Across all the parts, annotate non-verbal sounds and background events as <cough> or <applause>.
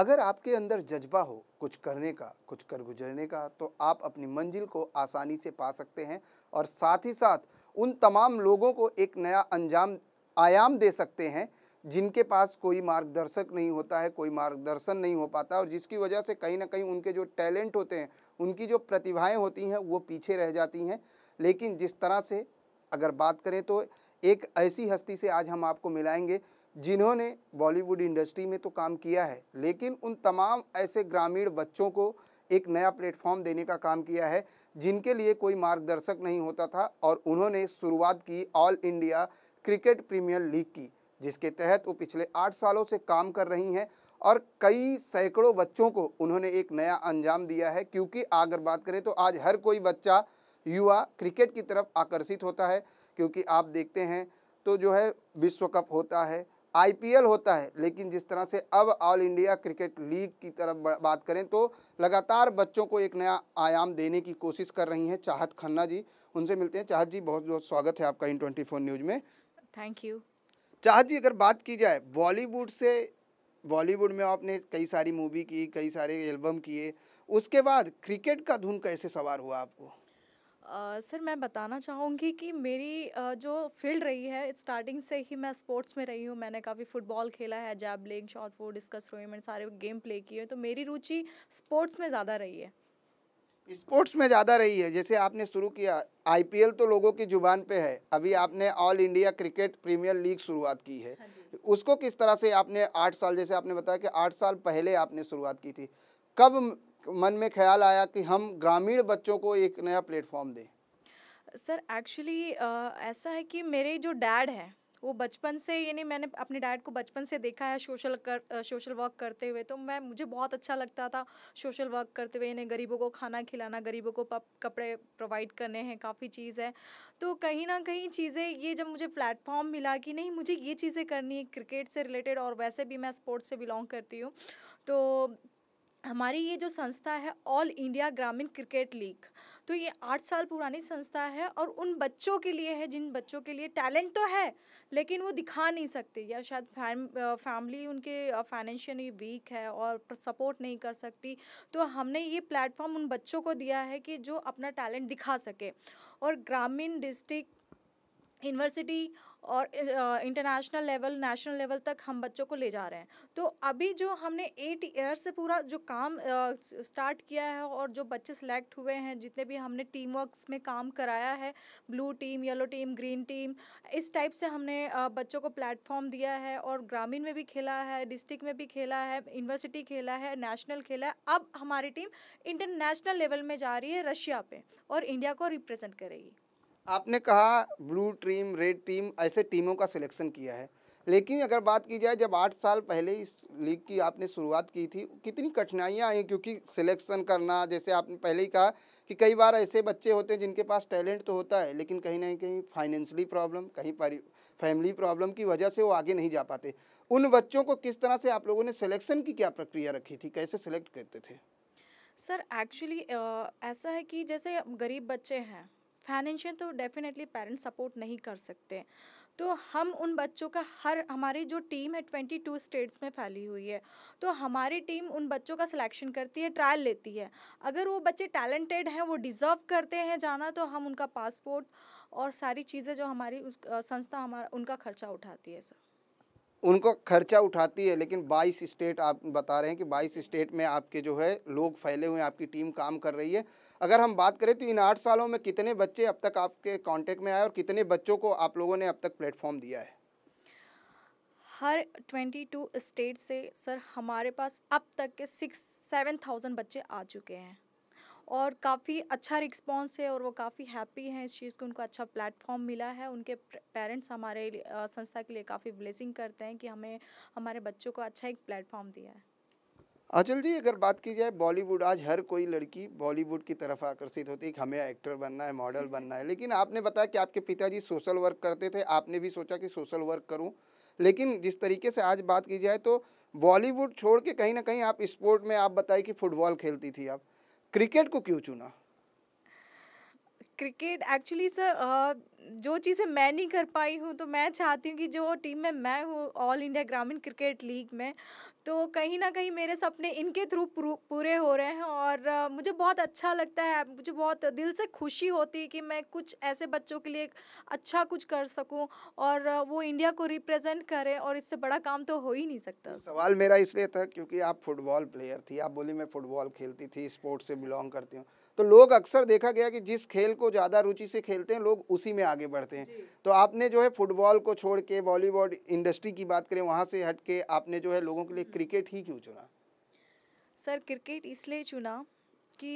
अगर आपके अंदर जज्बा हो कुछ करने का कुछ कर गुजरने का तो आप अपनी मंजिल को आसानी से पा सकते हैं और साथ ही साथ उन तमाम लोगों को एक नया अंजाम आयाम दे सकते हैं जिनके पास कोई मार्गदर्शक नहीं होता है कोई मार्गदर्शन नहीं हो पाता और जिसकी वजह से कहीं ना कहीं उनके जो टैलेंट होते हैं उनकी जो प्रतिभाएं होती हैं वो पीछे रह जाती हैं लेकिन जिस तरह से अगर बात करें तो एक ऐसी हस्ती से आज हम आपको मिलाएंगे जिन्होंने बॉलीवुड इंडस्ट्री में तो काम किया है लेकिन उन तमाम ऐसे ग्रामीण बच्चों को एक नया प्लेटफॉर्म देने का काम किया है जिनके लिए कोई मार्गदर्शक नहीं होता था और उन्होंने शुरुआत की all India cricket premier league की जिसके तहत वो पिछले आठ सालों से काम कर रही हैं और कई सैकड़ों बच्चों को उन्होंने एक नया अंजाम दिया है क्योंकि अगर बात करें तो आज हर कोई बच्चा युवा क्रिकेट की तरफ आकर्षित होता है क्योंकि आप देखते हैं तो जो है विश्व कप होता है आईपीएल होता है लेकिन जिस तरह से अब ऑल इंडिया क्रिकेट लीग की तरफ बात करें तो लगातार बच्चों को एक नया आयाम देने की कोशिश कर रही हैं चाहत खन्ना जी उनसे मिलते हैं चाहत जी बहुत बहुत स्वागत है आपका इन ट्वेंटी फोर न्यूज़ में थैंक यू चाहत जी अगर बात की जाए बॉलीवुड से बॉलीवुड में आपने कई सारी मूवी की कई सारे एल्बम किए उसके बाद क्रिकेट का धुन कैसे सवार हुआ आपको सर मैं बताना चाहूँगी कि मेरी जो फील्ड रही है स्टार्टिंग से ही मैं स्पोर्ट्स में रही हूँ मैंने काफ़ी फुटबॉल खेला है जैबलिंग शॉर्ट फूड डिस्कस रोइमेंट सारे गेम प्ले किए तो मेरी रुचि स्पोर्ट्स में ज़्यादा रही है स्पोर्ट्स में ज़्यादा रही है जैसे आपने शुरू किया आईपीएल तो लोगों की ज़ुबान पे है अभी आपने all India cricket premier league शुरुआत की है हाँ उसको किस तरह से आपने आठ साल जैसे आपने बताया कि आठ साल पहले आपने शुरुआत की थी कब मन में ख्याल आया कि हम ग्रामीण बच्चों को एक नया प्लेटफॉर्म दें सर एक्चुअली ऐसा है कि मेरे जो डैड हैं वो बचपन से यानी मैंने अपने डैड को बचपन से देखा है सोशल कर सोशल वर्क करते हुए तो मैं मुझे बहुत अच्छा लगता था सोशल वर्क करते हुए यानी गरीबों को खाना खिलाना गरीबों को पप, कपड़े प्रोवाइड करने हैं काफ़ी चीज़ है तो कहीं ना कहीं चीज़ें ये जब मुझे प्लेटफॉर्म मिला कि नहीं मुझे ये चीज़ें करनी है क्रिकेट से रिलेटेड और वैसे भी मैं स्पोर्ट्स से बिलोंग करती हूँ तो हमारी ये जो संस्था है ऑल इंडिया ग्रामीण क्रिकेट लीग तो ये आठ साल पुरानी संस्था है और उन बच्चों के लिए है जिन बच्चों के लिए टैलेंट तो है लेकिन वो दिखा नहीं सकते या शायद फैम फैमिली उनके फाइनेंशियली वीक है और सपोर्ट नहीं कर सकती तो हमने ये प्लेटफॉर्म उन बच्चों को दिया है कि जो अपना टैलेंट दिखा सके और ग्रामीण डिस्ट्रिक्ट यूनिवर्सिटी और इंटरनेशनल लेवल नेशनल लेवल तक हम बच्चों को ले जा रहे हैं तो अभी जो हमने एट ईयर से पूरा जो काम स्टार्ट किया है और जो बच्चे सिलेक्ट हुए हैं जितने भी हमने टीम वर्क्स में काम कराया है blue team yellow team green team इस टाइप से हमने बच्चों को प्लेटफॉर्म दिया है और ग्रामीण में भी खेला है डिस्ट्रिक्ट में भी खेला है यूनिवर्सिटी खेला है नेशनल खेला है अब हमारी टीम इंटरनेशनल लेवल में जा रही है रशिया पे और इंडिया को रिप्रेजेंट करेगी आपने कहा ब्लू टीम रेड टीम ऐसे टीमों का सिलेक्शन किया है लेकिन अगर बात की जाए जब आठ साल पहले इस लीग की आपने शुरुआत की थी कितनी कठिनाइयाँ आई क्योंकि सिलेक्शन करना जैसे आपने पहले ही कहा कि कई बार ऐसे बच्चे होते हैं जिनके पास टैलेंट तो होता है लेकिन कहीं ना कहीं फाइनेंशली प्रॉब्लम कहीं फैमिली प्रॉब्लम की वजह से वो आगे नहीं जा पाते उन बच्चों को किस तरह से आप लोगों ने सिलेक्शन की क्या प्रक्रिया रखी थी कैसे सिलेक्ट करते थे सर एक्चुअली uh, ऐसा है कि जैसे गरीब बच्चे हैं फाइनेंशियल तो डेफिनेटली पेरेंट्स सपोर्ट नहीं कर सकते तो हम उन बच्चों का हर हमारी जो टीम है ट्वेंटी टू स्टेट्स में फैली हुई है तो हमारी टीम उन बच्चों का सिलेक्शन करती है ट्रायल लेती है अगर वो बच्चे टैलेंटेड हैं वो डिज़र्व करते हैं जाना तो हम उनका पासपोर्ट और सारी चीज़ें जो हमारी उस संस्था हमारा उनका खर्चा उठाती है सर उनको खर्चा उठाती है लेकिन 22 स्टेट आप बता रहे हैं कि 22 स्टेट में आपके जो है लोग फैले हुए हैं आपकी टीम काम कर रही है अगर हम बात करें तो इन आठ सालों में कितने बच्चे अब तक आपके कांटेक्ट में आए और कितने बच्चों को आप लोगों ने अब तक प्लेटफॉर्म दिया है हर 22 स्टेट से सर हमारे पास अब तक के सिक्स सेवन थाउजेंड बच्चे आ चुके हैं और काफ़ी अच्छा रिस्पॉन्स है और वो काफ़ी हैप्पी हैं इस चीज़ को उनको अच्छा प्लेटफॉर्म मिला है उनके पेरेंट्स हमारे संस्था के लिए काफ़ी ब्लेसिंग करते हैं कि हमें हमारे बच्चों को अच्छा एक प्लेटफॉर्म दिया है आंचल जी अगर बात की जाए बॉलीवुड आज हर कोई लड़की बॉलीवुड की तरफ आकर्षित होती है कि हमें एक्टर बनना है मॉडल <laughs> बनना है लेकिन आपने बताया कि आपके पिताजी सोशल वर्क करते थे आपने भी सोचा कि सोशल वर्क करूं लेकिन जिस तरीके से आज बात की जाए तो बॉलीवुड छोड़ के कहीं ना कहीं आप स्पोर्ट में आप बताइए कि फुटबॉल खेलती थी आप क्रिकेट को क्यों चुना क्रिकेट एक्चुअली सर जो चीज़ें मैं नहीं कर पाई हूँ तो मैं चाहती हूँ कि जो टीम में मैं हूँ ऑल इंडिया ग्रामीण क्रिकेट लीग में तो कहीं ना कहीं मेरे सपने इनके थ्रू पूरे हो रहे हैं और मुझे बहुत अच्छा लगता है मुझे बहुत दिल से खुशी होती है कि मैं कुछ ऐसे बच्चों के लिए अच्छा कुछ कर सकूं और वो इंडिया को रिप्रेजेंट करें और इससे बड़ा काम तो हो ही नहीं सकता सवाल मेरा इसलिए था क्योंकि आप फुटबॉल प्लेयर थी आप बोली मैं फुटबॉल खेलती थी स्पोर्ट्स से बिलोंग करती हूँ तो लोग अक्सर देखा गया कि जिस खेल को ज़्यादा रुचि से खेलते हैं लोग उसी में आगे बढ़ते हैं तो आपने जो है फुटबॉल को छोड़ के बॉलीवुड इंडस्ट्री की बात करें वहाँ से हट के आपने जो है लोगों के लिए क्रिकेट ही क्यों चुना सर क्रिकेट इसलिए चुना कि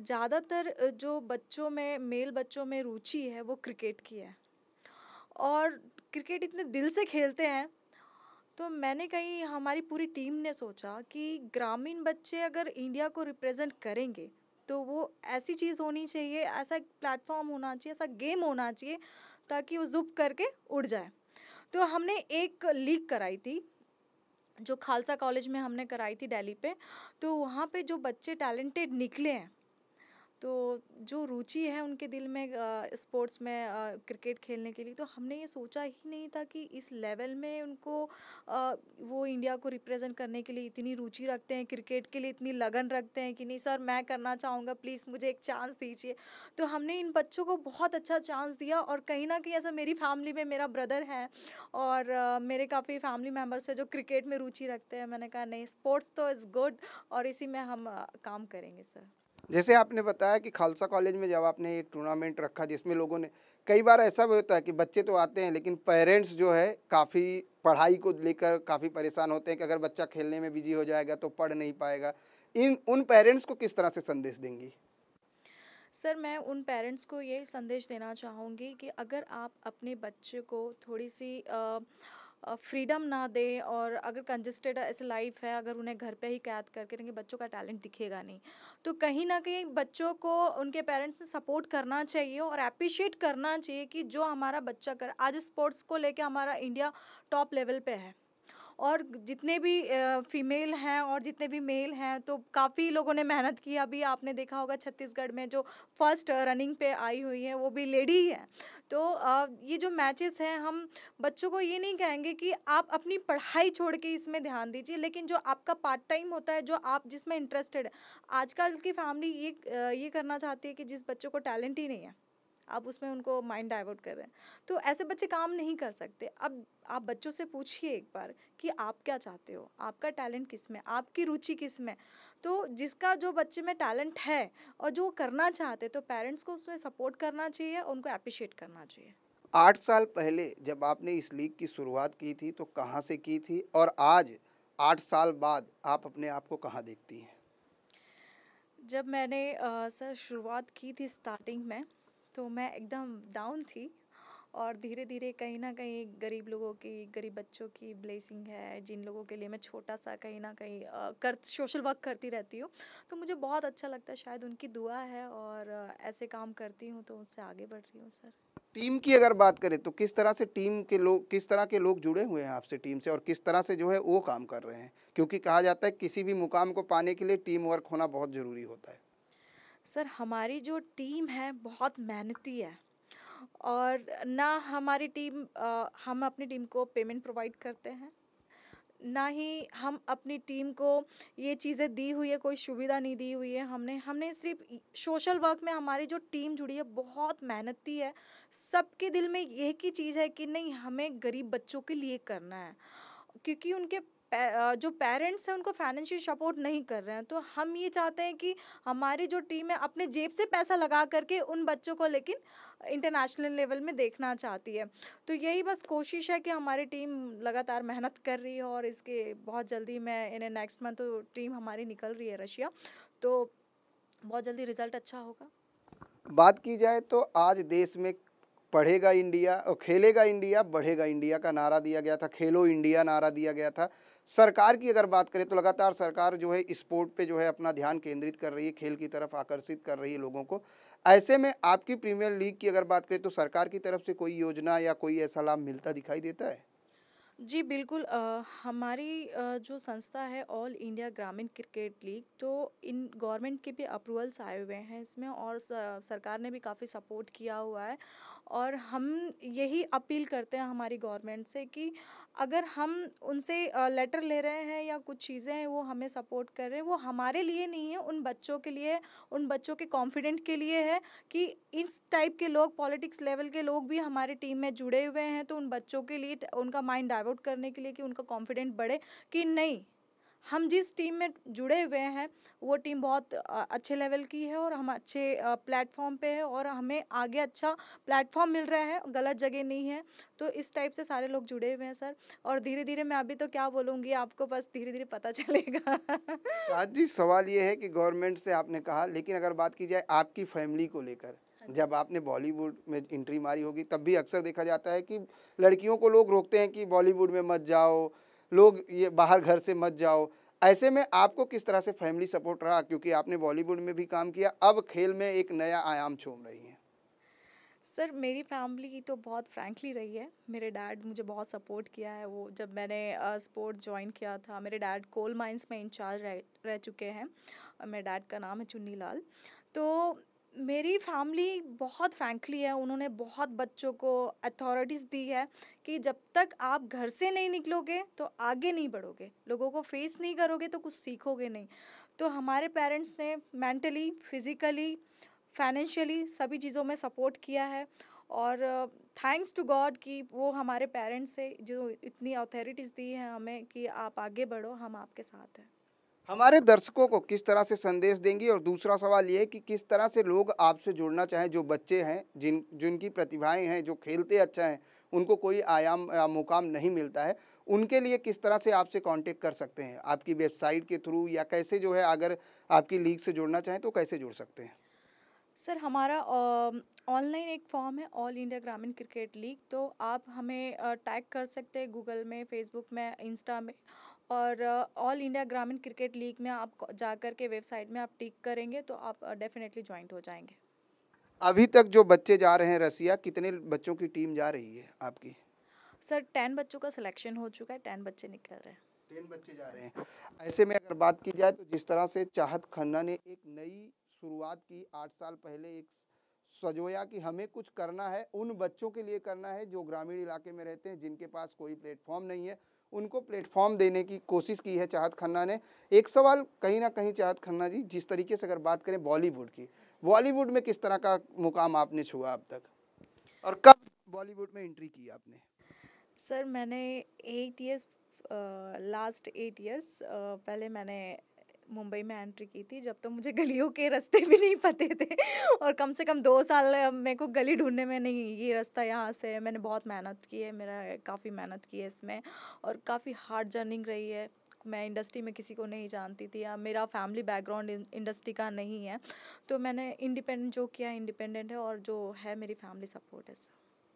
ज़्यादातर जो बच्चों में मेल बच्चों में रुचि है वो क्रिकेट की है और क्रिकेट इतने दिल से खेलते हैं तो मैंने कहीं हमारी पूरी टीम ने सोचा कि ग्रामीण बच्चे अगर इंडिया को रिप्रेजेंट करेंगे तो वो ऐसी चीज़ होनी चाहिए ऐसा प्लेटफॉर्म होना चाहिए ऐसा गेम होना चाहिए ताकि वो जुप करके उड़ जाए तो हमने एक लीग कराई थी जो खालसा कॉलेज में हमने कराई थी दिल्ली पे तो वहाँ पे जो बच्चे टैलेंटेड निकले हैं तो जो रुचि है उनके दिल में स्पोर्ट्स में क्रिकेट खेलने के लिए तो हमने ये सोचा ही नहीं था कि इस लेवल में उनको वो इंडिया को रिप्रेजेंट करने के लिए इतनी रुचि रखते हैं क्रिकेट के लिए इतनी लगन रखते हैं कि नहीं सर मैं करना चाहूँगा प्लीज़ मुझे एक चांस दीजिए तो हमने इन बच्चों को बहुत अच्छा चांस दिया और कहीं ना कहीं ऐसा मेरी फैमिली में मेरा ब्रदर है और मेरे काफ़ी फैमिली मेम्बर्स है जो क्रिकेट में रुचि रखते हैं मैंने कहा नहीं स्पोर्ट्स तो इज़ गुड और इसी में हम काम करेंगे सर जैसे आपने बताया कि खालसा कॉलेज में जब आपने एक टूर्नामेंट रखा जिसमें लोगों ने कई बार ऐसा भी होता है कि बच्चे तो आते हैं लेकिन पेरेंट्स जो है काफ़ी पढ़ाई को लेकर काफ़ी परेशान होते हैं कि अगर बच्चा खेलने में बिजी हो जाएगा तो पढ़ नहीं पाएगा इन उन पेरेंट्स को किस तरह से संदेश देंगी सर मैं उन पेरेंट्स को ये संदेश देना चाहूँगी कि अगर आप अपने बच्चे को थोड़ी सी आ, फ्रीडम ना दें और अगर कंजस्टेड ऐसे लाइफ है अगर उन्हें घर पे ही कैद करके रहेंगे बच्चों का टैलेंट दिखेगा नहीं तो कहीं ना कहीं बच्चों को उनके पेरेंट्स ने सपोर्ट करना चाहिए और अप्रिशिएट करना चाहिए कि जो हमारा बच्चा कर आज स्पोर्ट्स को लेके हमारा इंडिया टॉप लेवल पे है और जितने भी फीमेल हैं और जितने भी मेल हैं तो काफ़ी लोगों ने मेहनत की अभी आपने देखा होगा छत्तीसगढ़ में जो फर्स्ट रनिंग पे आई हुई है वो भी लेडी है तो ये जो मैचेस हैं हम बच्चों को ये नहीं कहेंगे कि आप अपनी पढ़ाई छोड़ के इसमें ध्यान दीजिए लेकिन जो आपका पार्ट टाइम होता है जो आप जिसमें इंटरेस्टेड है आजकल की फैमिली ये ये करना चाहती है कि जिस बच्चों को टैलेंट ही नहीं है आप उसमें उनको माइंड डाइवर्ट कर रहे हैं तो ऐसे बच्चे काम नहीं कर सकते अब आप बच्चों से पूछिए एक बार कि आप क्या चाहते हो आपका टैलेंट किस में आपकी रुचि किस में तो जिसका जो बच्चे में टैलेंट है और जो करना चाहते तो पेरेंट्स को उसमें सपोर्ट करना चाहिए और उनको अप्रिशिएट करना चाहिए आठ साल पहले जब आपने इस लीग की शुरुआत की थी तो कहाँ से की थी और आज आठ साल बाद आप अपने आप को कहाँ देखती हैं जब मैंने आ, सर शुरुआत की थी स्टार्टिंग में तो मैं एकदम डाउन थी और धीरे धीरे कहीं ना कहीं गरीब लोगों की गरीब बच्चों की ब्लेसिंग है जिन लोगों के लिए मैं छोटा सा कहीं ना कहीं कर सोशल वर्क करती रहती हूँ तो मुझे बहुत अच्छा लगता है शायद उनकी दुआ है और ऐसे काम करती हूँ तो उससे आगे बढ़ रही हूँ सर टीम की अगर बात करें तो किस तरह से टीम के लोग किस तरह के लोग जुड़े हुए हैं आपसे टीम से और किस तरह से जो है वो काम कर रहे हैं क्योंकि कहा जाता है किसी भी मुकाम को पाने के लिए टीम वर्क होना बहुत ज़रूरी होता है सर हमारी जो टीम है बहुत मेहनती है और ना हमारी टीम आ, हम अपनी टीम को पेमेंट प्रोवाइड करते हैं ना ही हम अपनी टीम को ये चीज़ें दी हुई है कोई सुविधा नहीं दी हुई है हमने हमने सिर्फ सोशल वर्क में हमारी जो टीम जुड़ी है बहुत मेहनती है सबके दिल में यही चीज़ है कि नहीं हमें गरीब बच्चों के लिए करना है क्योंकि उनके जो पेरेंट्स हैं उनको फाइनेंशियल सपोर्ट नहीं कर रहे हैं तो हम ये चाहते हैं कि हमारी जो टीम है अपने जेब से पैसा लगा करके उन बच्चों को लेकिन इंटरनेशनल लेवल में देखना चाहती है तो यही बस कोशिश है कि हमारी टीम लगातार मेहनत कर रही है और इसके बहुत जल्दी मैं इन्हें नेक्स्ट मंथ तो टीम हमारी निकल रही है रशिया तो बहुत जल्दी रिजल्ट अच्छा होगा बात की जाए तो आज देश में पढ़ेगा इंडिया और खेलेगा इंडिया बढ़ेगा इंडिया का नारा दिया गया था खेलो इंडिया नारा दिया गया था सरकार की अगर बात करें तो लगातार सरकार जो है स्पोर्ट पे जो है अपना ध्यान केंद्रित कर रही है खेल की तरफ आकर्षित कर रही है लोगों को ऐसे में आपकी प्रीमियर लीग की अगर बात करें तो सरकार की तरफ से कोई योजना या कोई ऐसा लाभ मिलता दिखाई देता है जी बिल्कुल आ, हमारी आ, जो संस्था है ऑल इंडिया ग्रामीण क्रिकेट लीग तो इन गवर्नमेंट के भी अप्रूवल्स आए हुए हैं इसमें और स- सरकार ने भी काफ़ी सपोर्ट किया हुआ है और हम यही अपील करते हैं हमारी गवर्नमेंट से कि अगर हम उनसे लेटर ले रहे हैं या कुछ चीज़ें हैं वो हमें सपोर्ट कर रहे हैं वो हमारे लिए नहीं है उन बच्चों के लिए उन बच्चों के कॉन्फिडेंट के लिए है कि इस टाइप के लोग पॉलिटिक्स लेवल के लोग भी हमारे टीम में जुड़े हुए हैं तो उन बच्चों के लिए उनका माइंड डाइवर्ट आउट करने के लिए कि उनका कॉन्फिडेंट बढ़े कि नहीं हम जिस टीम में जुड़े हुए हैं वो टीम बहुत अच्छे लेवल की है और हम अच्छे प्लेटफॉर्म पे है और हमें आगे अच्छा प्लेटफॉर्म मिल रहा है गलत जगह नहीं है तो इस टाइप से सारे लोग जुड़े हुए हैं सर और धीरे धीरे मैं अभी तो क्या बोलूँगी आपको बस धीरे धीरे पता चलेगा जी सवाल ये है कि गवर्नमेंट से आपने कहा लेकिन अगर बात की जाए आपकी फैमिली को लेकर जब आपने बॉलीवुड में एंट्री मारी होगी तब भी अक्सर देखा जाता है कि लड़कियों को लोग रोकते हैं कि बॉलीवुड में मत जाओ लोग ये बाहर घर से मत जाओ ऐसे में आपको किस तरह से फैमिली सपोर्ट रहा क्योंकि आपने बॉलीवुड में भी काम किया अब खेल में एक नया आयाम छोड़ रही हैं सर मेरी फैमिली तो बहुत फ्रैंकली रही है मेरे डैड मुझे बहुत सपोर्ट किया है वो जब मैंने स्पोर्ट ज्वाइन किया था मेरे डैड कोल माइंस में इंचार्ज रह रह चुके हैं मेरे डैड का नाम है चुन्नी लाल तो मेरी फैमिली बहुत फ्रैंकली है उन्होंने बहुत बच्चों को अथॉरिटीज़ दी है कि जब तक आप घर से नहीं निकलोगे तो आगे नहीं बढ़ोगे लोगों को फेस नहीं करोगे तो कुछ सीखोगे नहीं तो हमारे पेरेंट्स ने मेंटली फिज़िकली फाइनेंशियली सभी चीज़ों में सपोर्ट किया है और थैंक्स टू गॉड कि वो हमारे पेरेंट्स से जो इतनी अथॉरिटीज़ दी है हमें कि आप आगे बढ़ो हम आपके साथ हैं हमारे दर्शकों को किस तरह से संदेश देंगी और दूसरा सवाल ये कि किस तरह से लोग आपसे जुड़ना चाहें जो बच्चे हैं जिन जिनकी प्रतिभाएं हैं जो खेलते अच्छा हैं उनको कोई आयाम आ, मुकाम नहीं मिलता है उनके लिए किस तरह से आपसे कांटेक्ट कर सकते हैं आपकी वेबसाइट के थ्रू या कैसे जो है अगर आपकी लीग से जुड़ना चाहें तो कैसे जुड़ सकते हैं सर हमारा ऑनलाइन एक फॉर्म है ऑल इंडिया ग्रामीण क्रिकेट लीग तो आप हमें टैग कर सकते हैं गूगल में फेसबुक में इंस्टा में और ऑल इंडिया ग्रामीण क्रिकेट लीग में आप जाकर के वेबसाइट में आप टिक करेंगे तो आप डेफिनेटली ज्वाइंट हो जाएंगे अभी तक जो बच्चे जा रहे हैं रसिया कितने बच्चों की टीम जा रही है आपकी सर टेन बच्चों का सिलेक्शन हो चुका है टेन बच्चे निकल रहे हैं टेन बच्चे जा रहे हैं ऐसे में अगर बात की जाए तो जिस तरह से चाहत खन्ना ने एक नई शुरुआत की आठ साल पहले एक सजोया कि हमें कुछ करना है उन बच्चों के लिए करना है जो ग्रामीण इलाके में रहते हैं जिनके पास कोई प्लेटफॉर्म नहीं है उनको प्लेटफॉर्म देने की कोशिश की है चाहत खन्ना ने एक सवाल कहीं ना कहीं चाहत खन्ना जी जिस तरीके से अगर बात करें बॉलीवुड की बॉलीवुड में किस तरह का मुकाम आपने छुआ अब तक और कब बॉलीवुड में एंट्री की आपने सर मैंने eight years last eight years पहले मैंने मुंबई में एंट्री की थी जब तो मुझे गलियों के रास्ते भी नहीं पते थे और कम से कम दो साल मेरे को गली ढूंढने में नहीं ये रास्ता यहाँ से मैंने बहुत मेहनत की है मेरा काफ़ी मेहनत की है इसमें और काफ़ी हार्ड जर्निंग रही है मैं इंडस्ट्री में किसी को नहीं जानती थी या मेरा फैमिली बैकग्राउंड इंडस्ट्री का नहीं है तो मैंने इंडिपेंडेंट जो किया इंडिपेंडेंट है और जो है मेरी फैमिली सपोर्ट है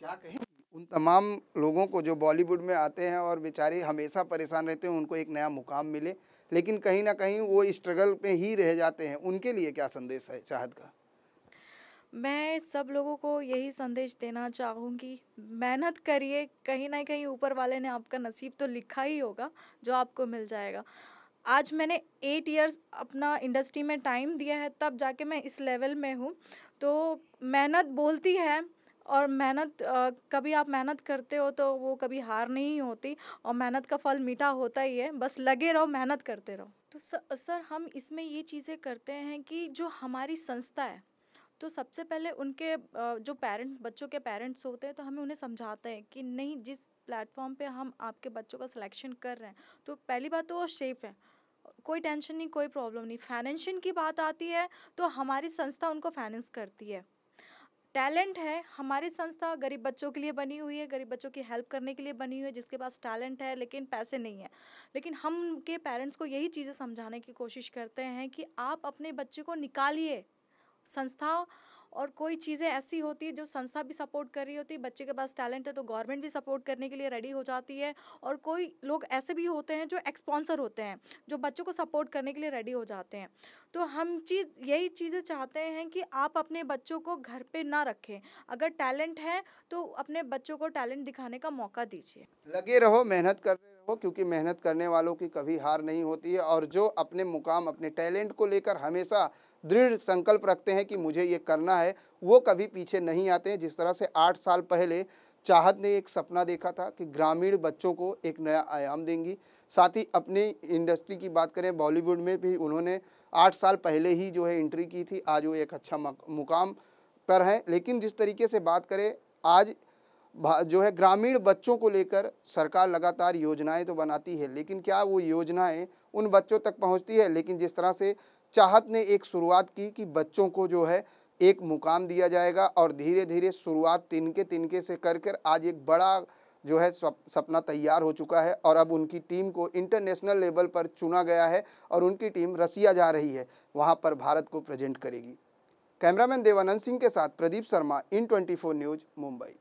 क्या कहें उन तमाम लोगों को जो बॉलीवुड में आते हैं और बेचारे हमेशा परेशान रहते हैं उनको एक नया मुकाम मिले लेकिन कहीं ना कहीं वो स्ट्रगल पे ही रह जाते हैं उनके लिए क्या संदेश है चाहत का मैं सब लोगों को यही संदेश देना चाहूँगी मेहनत करिए कहीं ना कहीं ऊपर वाले ने आपका नसीब तो लिखा ही होगा जो आपको मिल जाएगा आज मैंने एट इयर्स अपना इंडस्ट्री में टाइम दिया है तब जाके मैं इस लेवल में हूँ तो मेहनत बोलती है और मेहनत कभी आप मेहनत करते हो तो वो कभी हार नहीं होती और मेहनत का फल मीठा होता ही है बस लगे रहो मेहनत करते रहो तो सर हम इसमें ये चीज़ें करते हैं कि जो हमारी संस्था है तो सबसे पहले उनके जो पेरेंट्स बच्चों के पेरेंट्स होते हैं तो हमें उन्हें समझाते हैं कि नहीं जिस प्लेटफॉर्म पे हम आपके बच्चों का सिलेक्शन कर रहे हैं तो पहली बात तो वो सेफ़ है कोई टेंशन नहीं कोई प्रॉब्लम नहीं फाइनेंशियल की बात आती है तो हमारी संस्था उनको फाइनेंस करती है टैलेंट है हमारी संस्था गरीब बच्चों के लिए बनी हुई है गरीब बच्चों की हेल्प करने के लिए बनी हुई है जिसके पास टैलेंट है लेकिन पैसे नहीं है लेकिन हम के पेरेंट्स को यही चीज़ें समझाने की कोशिश करते हैं कि आप अपने बच्चे को निकालिए संस्था और कोई चीज़ें ऐसी होती है जो संस्था भी सपोर्ट कर रही होती है बच्चे के पास टैलेंट है तो गवर्नमेंट भी सपोर्ट करने के लिए रेडी हो जाती है और कोई लोग ऐसे भी होते हैं जो एक्सपॉन्सर होते हैं जो बच्चों को सपोर्ट करने के लिए रेडी हो जाते हैं तो हम चीज़ यही चीज़ें चाहते हैं कि आप अपने बच्चों को घर पे ना रखें अगर टैलेंट है तो अपने बच्चों को टैलेंट दिखाने का मौका दीजिए लगे रहो मेहनत कर रहे हो क्योंकि मेहनत करने वालों की कभी हार नहीं होती है और जो अपने मुकाम अपने टैलेंट को लेकर हमेशा दृढ़ संकल्प रखते हैं कि मुझे ये करना है वो कभी पीछे नहीं आते हैं जिस तरह से आठ साल पहले चाहत ने एक सपना देखा था कि ग्रामीण बच्चों को एक नया आयाम देंगी साथ ही अपनी इंडस्ट्री की बात करें बॉलीवुड में भी उन्होंने आठ साल पहले ही जो है एंट्री की थी आज वो एक अच्छा मुकाम पर हैं लेकिन जिस तरीके से बात करें आज जो है ग्रामीण बच्चों को लेकर सरकार लगातार योजनाएं तो बनाती है लेकिन क्या वो योजनाएं उन बच्चों तक पहुंचती है लेकिन जिस तरह से चाहत ने एक शुरुआत की कि बच्चों को जो है एक मुकाम दिया जाएगा और धीरे धीरे शुरुआत तिनके तिनके से कर कर आज एक बड़ा जो है सपना तैयार हो चुका है और अब उनकी टीम को इंटरनेशनल लेवल पर चुना गया है और उनकी टीम रसिया जा रही है वहाँ पर भारत को प्रेजेंट करेगी कैमरामैन देवानंद सिंह के साथ Pradeep Sharma in twenty news Mumbai